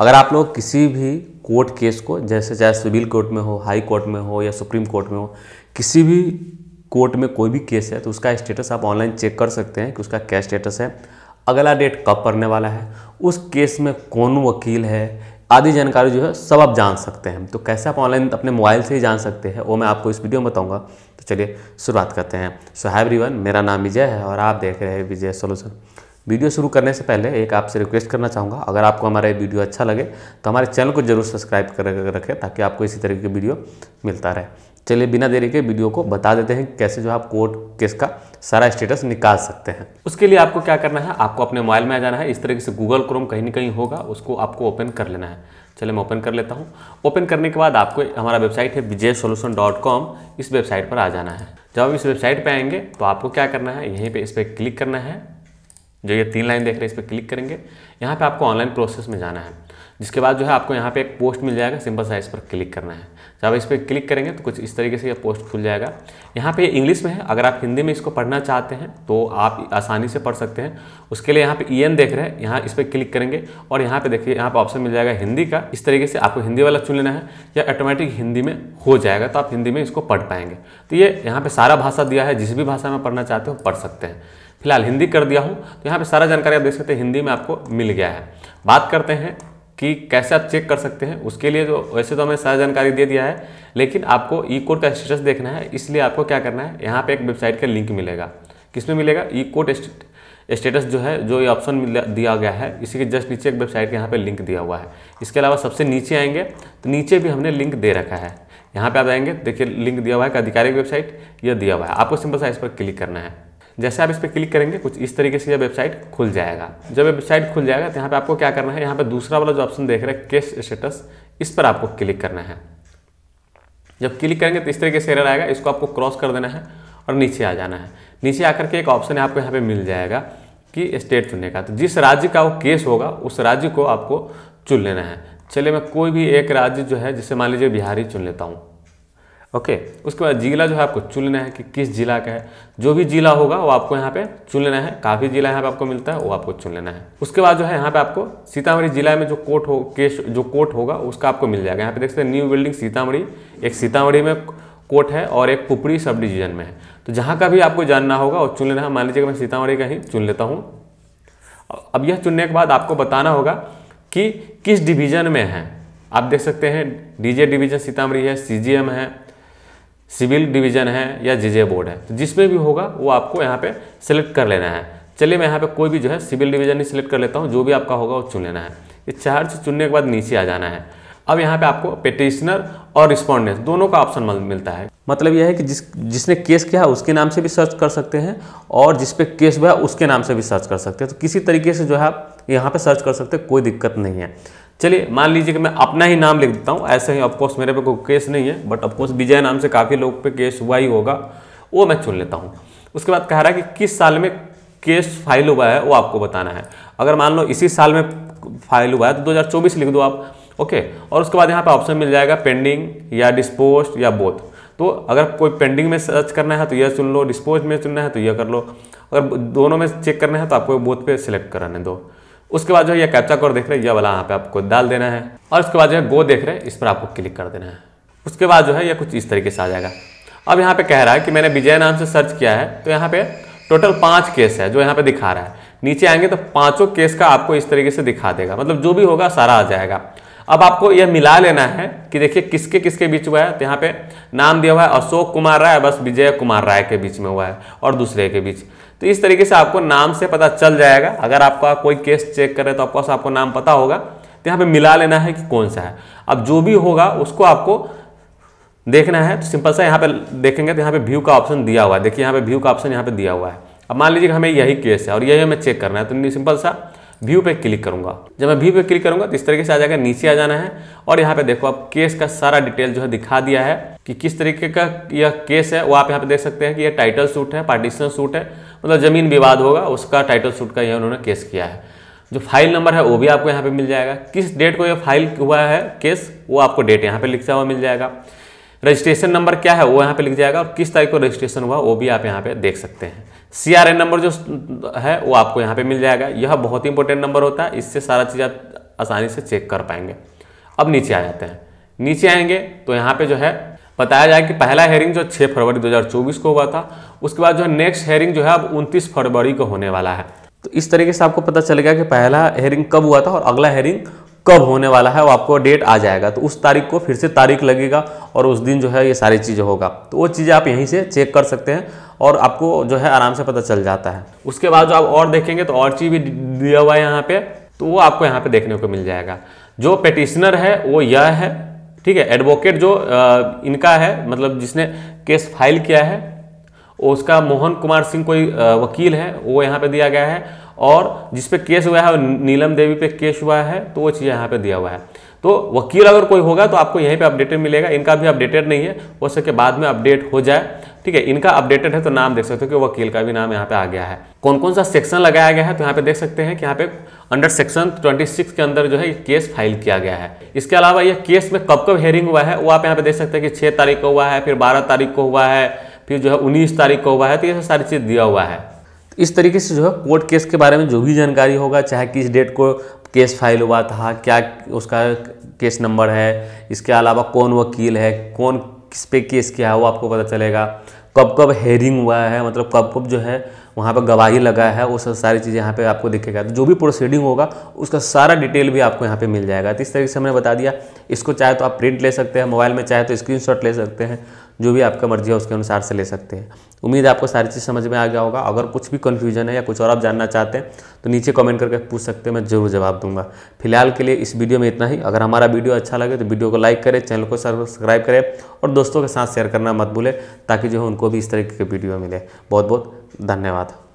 अगर आप लोग किसी भी कोर्ट केस को जैसे चाहे सिविल कोर्ट में हो हाई कोर्ट में हो या सुप्रीम कोर्ट में हो किसी भी कोर्ट में कोई भी केस है तो उसका स्टेटस आप ऑनलाइन चेक कर सकते हैं कि उसका क्या स्टेटस है अगला डेट कब पड़ने वाला है उस केस में कौन वकील है आदि जानकारी जो है सब आप जान सकते हैं तो कैसे आप ऑनलाइन अपने मोबाइल से ही जान सकते हैं वो मैं आपको इस वीडियो में बताऊंगा तो चलिए शुरुआत करते हैं सो हैव रिवन मेरा नाम विजय है और आप देख रहे हैं विजय सोल्यूशन वीडियो शुरू करने से पहले एक आपसे रिक्वेस्ट करना चाहूँगा अगर आपको हमारा ये वीडियो अच्छा लगे तो हमारे चैनल को जरूर सब्सक्राइब कर रखें ताकि आपको इसी तरह की वीडियो मिलता रहे चलिए बिना देरी के वीडियो को बता देते हैं कैसे जो आप कोर्ट केस का सारा स्टेटस निकाल सकते हैं उसके लिए आपको क्या करना है आपको अपने मोबाइल में आ जाना है इस तरीके से गूगल क्रोम कहीं ना कहीं होगा उसको आपको ओपन कर लेना है चलिए मैं ओपन कर लेता हूँ ओपन करने के बाद आपको हमारा वेबसाइट है विजय सोल्यूशन डॉट कॉम इस वेबसाइट पर आ जाना है जब आप इस वेबसाइट पर आएंगे तो आपको क्या करना है यहीं पर इस पर क्लिक करना है जो ये तीन लाइन देख रहे हैं इस पर क्लिक करेंगे यहाँ पे आपको ऑनलाइन प्रोसेस में जाना है जिसके बाद जो है आपको यहाँ पे एक पोस्ट मिल जाएगा सिंपल सा इस पर क्लिक करना है जब इस पर क्लिक करेंगे तो कुछ इस तरीके से ये पोस्ट खुल जाएगा यहाँ पे इंग्लिश में है अगर आप हिंदी में इसको पढ़ना चाहते हैं तो आप आसानी से पढ़ सकते हैं उसके लिए यहाँ पे ई e देख रहे हैं यहाँ इस पर क्लिक करेंगे और यहाँ पे देखिए यहाँ पे ऑप्शन मिल जाएगा हिंदी का इस तरीके से आपको हिंदी वाला चुन लेना है या ऑटोमेटिक हिंदी में हो जाएगा तो आप हिंदी में इसको पढ़ पाएंगे तो ये यहाँ पर सारा भाषा दिया है जिस भी भाषा में पढ़ना चाहते हो पढ़ सकते हैं फिलहाल हिंदी कर दिया हूँ तो यहाँ पे सारा जानकारी आप देख सकते हैं हिंदी में आपको मिल गया है बात करते हैं कि कैसे आप चेक कर सकते हैं उसके लिए जो वैसे तो हमें सारा जानकारी दे दिया है लेकिन आपको ई कोड का स्टेटस देखना है इसलिए आपको क्या करना है यहाँ पे एक वेबसाइट का लिंक मिलेगा किस में मिलेगा ई कोड स्टेटस जो है जो ये ऑप्शन दिया गया है इसी के जस्ट नीचे एक वेबसाइट यहाँ पर लिंक दिया हुआ है इसके अलावा सबसे नीचे आएंगे तो नीचे भी हमने लिंक दे रखा है यहाँ पे आप आएंगे देखिए लिंक दिया हुआ है कि आधिकारिक वेबसाइट यह दिया हुआ है आपको सिंपल सा इस पर क्लिक करना है जैसे आप इस पर क्लिक करेंगे कुछ इस तरीके से यह वेबसाइट खुल जाएगा जब वेबसाइट खुल जाएगा तो यहाँ पर आपको क्या करना है यहाँ पर दूसरा वाला जो ऑप्शन देख रहे हैं केस स्टेटस इस पर आपको क्लिक करना है जब क्लिक करेंगे तो इस तरीके से एरर आएगा इसको आपको क्रॉस कर देना है और नीचे आ जाना है नीचे आकर के एक ऑप्शन आपको यहाँ पे मिल जाएगा कि स्टेट चुनने का तो जिस राज्य का वो केस होगा उस राज्य को आपको चुन लेना है चलिए मैं कोई भी एक राज्य जो है जिसे मान लीजिए बिहार ही चुन लेता हूँ ओके उसके बाद जिला जो है आपको चुनना है कि किस जिला का है जो भी जिला होगा वो आपको यहाँ पे चुन लेना है काफ़ी जिला यहाँ पे आपको मिलता है वो आपको चुन लेना है उसके बाद जो है यहाँ पे आपको सीतामढ़ी जिला में जो कोर्ट हो केस जो कोर्ट होगा उसका आपको मिल जाएगा यहाँ पे देख सकते हैं न्यू बिल्डिंग सीतामढ़ी एक सीतामढ़ी में कोर्ट है और एक पुपड़ी सब डिवीजन में है तो जहाँ का भी आपको जानना होगा और चुन लेना है मान लीजिए मैं सीतामढ़ी का ही चुन लेता हूँ अब यह चुनने के बाद आपको बताना होगा कि किस डिवीज़न में है आप देख सकते हैं डीजे डिवीजन सीतामढ़ी है सीजीएम है सिविल डिवीजन है या जीजे बोर्ड है तो जिसमें भी होगा वो आपको यहाँ पे सेलेक्ट कर लेना है चलिए मैं यहाँ पे कोई भी जो है सिविल डिवीजन ही सिलेक्ट कर लेता हूँ जो भी आपका होगा वो चुन लेना है ये चीज चुनने के बाद नीचे आ जाना है अब यहाँ पे आपको पेटिशनर और रिस्पॉन्डेंस दोनों का ऑप्शन मिलता है मतलब यह है कि जिस जिसने केस किया है उसके नाम से भी सर्च कर सकते हैं और जिस पे केस हुआ है उसके नाम से भी सर्च कर सकते हैं तो किसी तरीके से जो है आप यहाँ पे सर्च कर सकते हैं कोई दिक्कत नहीं है चलिए मान लीजिए कि मैं अपना ही नाम लिख देता हूँ ऐसे ही ऑफकोर्स मेरे पे कोई केस नहीं है बट ऑफकोर्स विजय नाम से काफ़ी लोग पे केस हुआ ही होगा वो मैं चुन लेता हूँ उसके बाद कह रहा है कि किस साल में केस फाइल हुआ है वो आपको बताना है अगर मान लो इसी साल में फाइल हुआ है तो 2024 लिख दो आप ओके और उसके बाद यहाँ पर ऑप्शन मिल जाएगा पेंडिंग या डिस्पोज या बोथ तो अगर कोई पेंडिंग में सर्च करना है तो यह चुन लो डिस्पोज में चुनना है तो यह कर लो अगर दोनों में चेक करना है तो आपको बोथ पे सिलेक्ट कराने दो उसके बाद जो है कैप्चा कोड देख रहे हैं यह वाला यहाँ पे आपको डाल देना है और उसके बाद जो है गो देख रहे हैं इस पर आपको क्लिक कर देना है उसके बाद जो है यह कुछ इस तरीके से आ जाएगा अब यहाँ पे कह रहा है कि मैंने विजय नाम से सर्च किया है तो यहाँ पे टोटल पाँच केस है जो यहाँ पे दिखा रहा है नीचे आएंगे तो पाँचों केस का आपको इस तरीके से दिखा देगा मतलब जो भी होगा सारा आ जाएगा अब आपको यह मिला लेना है कि देखिए किसके किसके बीच हुआ है तो यहाँ पे नाम दिया हुआ है अशोक कुमार राय बस विजय कुमार राय के बीच में हुआ है और दूसरे के बीच तो इस तरीके से आपको नाम से पता चल जाएगा अगर आपका कोई केस चेक करे तो आपको आपको नाम पता होगा तो यहाँ पे मिला लेना है कि कौन सा है अब जो भी होगा उसको आपको देखना है तो सिंपल सा यहाँ पे देखेंगे तो यहाँ पे व्यू का ऑप्शन दिया हुआ है देखिए यहाँ पे व्यू का ऑप्शन यहाँ पे दिया हुआ है अब मान लीजिए हमें यही केस है और यही हमें चेक करना है तो सिंपल सा व्यू पे क्लिक करूंगा जब मैं व्यू पे क्लिक करूंगा तो इस तरीके से आ जाएगा नीचे आ जाना है और यहाँ पे देखो आप केस का सारा डिटेल जो है दिखा दिया है कि किस तरीके का यह केस है वो आप यहाँ पे देख सकते हैं कि यह टाइटल सूट है पार्टीशन सूट है मतलब ज़मीन विवाद होगा उसका टाइटल सूट का यह उन्होंने केस किया है जो फाइल नंबर है वो भी आपको यहाँ पे मिल जाएगा किस डेट को ये फाइल हुआ है केस वो आपको डेट यहाँ पे लिखा हुआ मिल जाएगा रजिस्ट्रेशन नंबर क्या है वो यहाँ पे लिख जाएगा और किस तारीख को रजिस्ट्रेशन हुआ वो भी आप यहाँ पे देख सकते हैं सी आर एन नंबर जो है वो आपको यहाँ पे मिल जाएगा यह बहुत ही इंपॉर्टेंट नंबर होता है इससे सारा चीज़ आप आसानी से चेक कर पाएंगे अब नीचे आ जाते हैं नीचे आएंगे तो यहाँ पे जो है बताया जाए कि पहला हेयरिंग जो 6 फरवरी 2024 को हुआ था उसके बाद जो है नेक्स्ट हेयरिंग जो है अब 29 फरवरी को होने वाला है तो इस तरीके से आपको पता चलेगा कि पहला हेयरिंग कब हुआ था और अगला हेयरिंग कब होने वाला है वो आपको डेट आ जाएगा तो उस तारीख को फिर से तारीख लगेगा और उस दिन जो है ये सारी चीज़ें होगा तो वो चीज़ें आप यहीं से चेक कर सकते हैं और आपको जो है आराम से पता चल जाता है उसके बाद जो आप और देखेंगे तो और चीज़ भी दिया हुआ है यहाँ पर तो वो आपको यहाँ पे देखने को मिल जाएगा जो पेटिशनर है वो यह है ठीक है एडवोकेट जो इनका है मतलब जिसने केस फाइल किया है उसका मोहन कुमार सिंह कोई वकील है वो यहाँ पे दिया गया है और जिस पे केस हुआ है नीलम देवी पे केस हुआ है तो वो चीज़ यहाँ पे दिया हुआ है तो वकील अगर कोई होगा तो आपको यहीं पे अपडेटेड मिलेगा इनका भी अपडेटेड नहीं है हो सके बाद में अपडेट हो जाए ठीक है इनका अपडेटेड है तो नाम देख सकते हो कि वकील का भी नाम यहाँ पे आ गया है कौन कौन सा सेक्शन लगाया गया है तो यहाँ पे देख सकते हैं कि यहाँ पे अंडर सेक्शन 26 के अंदर जो है केस फाइल किया गया है इसके अलावा यह केस में कब कब हेयरिंग हुआ है वो आप यहाँ पे देख सकते हैं कि छह तारीख को हुआ है फिर बारह तारीख को हुआ है फिर जो है उन्नीस तारीख को हुआ है तो ये सारी चीज़ दिया हुआ है इस तरीके से जो है कोर्ट केस के बारे में जो भी जानकारी होगा चाहे किस डेट को केस फाइल हुआ था क्या उसका केस नंबर है इसके अलावा कौन वकील है कौन किस पे केस किया है वो आपको पता चलेगा कब कब हेयरिंग हुआ है मतलब कब कब जो है वहाँ पर गवाही लगा है वो सब सारी चीज़ें यहाँ पे आपको दिखेगा तो जो भी प्रोसीडिंग होगा उसका सारा डिटेल भी आपको यहाँ पे मिल जाएगा तो इस तरीके से हमने बता दिया इसको चाहे तो आप प्रिंट ले सकते हैं मोबाइल में चाहे तो स्क्रीनशॉट ले सकते हैं जो भी आपका मर्जी है उसके अनुसार से ले सकते हैं उम्मीद है आपको सारी चीज़ समझ में आ गया होगा अगर कुछ भी कन्फ्यूजन है या कुछ और आप जानना चाहते हैं तो नीचे कमेंट करके पूछ सकते हैं मैं जरूर जवाब दूंगा फिलहाल के लिए इस वीडियो में इतना ही अगर हमारा वीडियो अच्छा लगे तो वीडियो को लाइक करें चैनल को सब्सक्राइब करें और दोस्तों के साथ शेयर करना मत भूलें ताकि जो है उनको भी इस तरीके के वीडियो मिले बहुत बहुत धन्यवाद